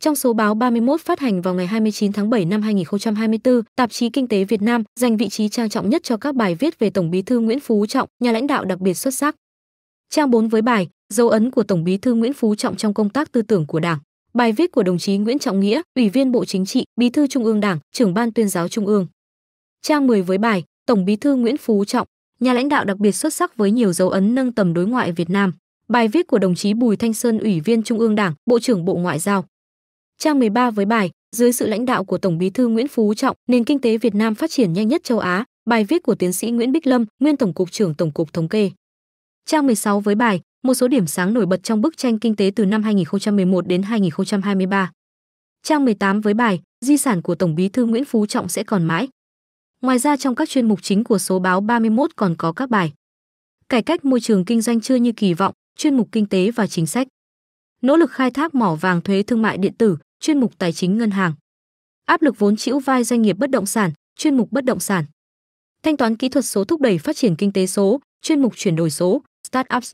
Trong số báo 31 phát hành vào ngày 29 tháng 7 năm 2024, tạp chí Kinh tế Việt Nam dành vị trí trang trọng nhất cho các bài viết về Tổng Bí thư Nguyễn Phú Trọng, nhà lãnh đạo đặc biệt xuất sắc. Trang 4 với bài Dấu ấn của Tổng Bí thư Nguyễn Phú Trọng trong công tác tư tưởng của Đảng. Bài viết của đồng chí Nguyễn Trọng Nghĩa, Ủy viên Bộ Chính trị, Bí thư Trung ương Đảng, trưởng ban tuyên giáo Trung ương. Trang 10 với bài Tổng Bí thư Nguyễn Phú Trọng, nhà lãnh đạo đặc biệt xuất sắc với nhiều dấu ấn nâng tầm đối ngoại Việt Nam. Bài viết của đồng chí Bùi Thanh Sơn, Ủy viên Trung ương Đảng, Bộ trưởng Bộ Ngoại giao. Trang 13 với bài Dưới sự lãnh đạo của Tổng Bí thư Nguyễn Phú Trọng, nền kinh tế Việt Nam phát triển nhanh nhất châu Á, bài viết của tiến sĩ Nguyễn Bích Lâm, nguyên Tổng cục trưởng Tổng cục Thống kê. Trang 16 với bài Một số điểm sáng nổi bật trong bức tranh kinh tế từ năm 2011 đến 2023. Trang 18 với bài Di sản của Tổng Bí thư Nguyễn Phú Trọng sẽ còn mãi. Ngoài ra trong các chuyên mục chính của số báo 31 còn có các bài Cải cách môi trường kinh doanh chưa như kỳ vọng, chuyên mục kinh tế và chính sách. Nỗ lực khai thác mỏ vàng thuế thương mại điện tử, chuyên mục tài chính ngân hàng. Áp lực vốn chịu vai doanh nghiệp bất động sản, chuyên mục bất động sản. Thanh toán kỹ thuật số thúc đẩy phát triển kinh tế số, chuyên mục chuyển đổi số, startups.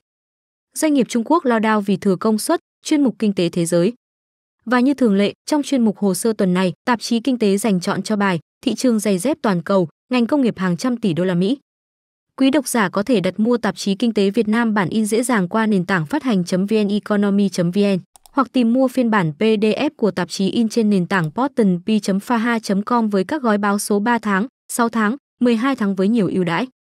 Doanh nghiệp Trung Quốc lao đao vì thừa công suất, chuyên mục kinh tế thế giới. Và như thường lệ, trong chuyên mục hồ sơ tuần này, tạp chí kinh tế dành chọn cho bài Thị trường giày dép toàn cầu, ngành công nghiệp hàng trăm tỷ đô la Mỹ. Quý độc giả có thể đặt mua tạp chí Kinh tế Việt Nam bản in dễ dàng qua nền tảng phát hành.vneconomy.vn hoặc tìm mua phiên bản PDF của tạp chí in trên nền tảng portalp.faha.com với các gói báo số 3 tháng, 6 tháng, 12 tháng với nhiều ưu đãi.